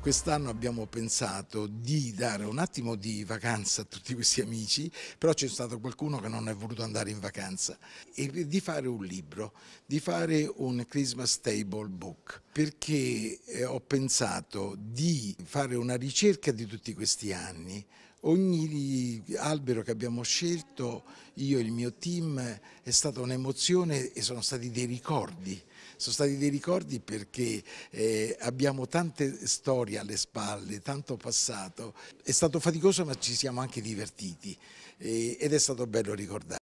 Quest'anno abbiamo pensato di dare un attimo di vacanza a tutti questi amici, però c'è stato qualcuno che non è voluto andare in vacanza, e di fare un libro, di fare un Christmas Table Book, perché eh, ho pensato di fare una ricerca di tutti questi anni, ogni albero che abbiamo scelto, io e il mio team, è stata un'emozione e sono stati dei ricordi. Sono stati dei ricordi perché eh, abbiamo tante storie storia alle spalle, tanto passato. È stato faticoso ma ci siamo anche divertiti ed è stato bello ricordare.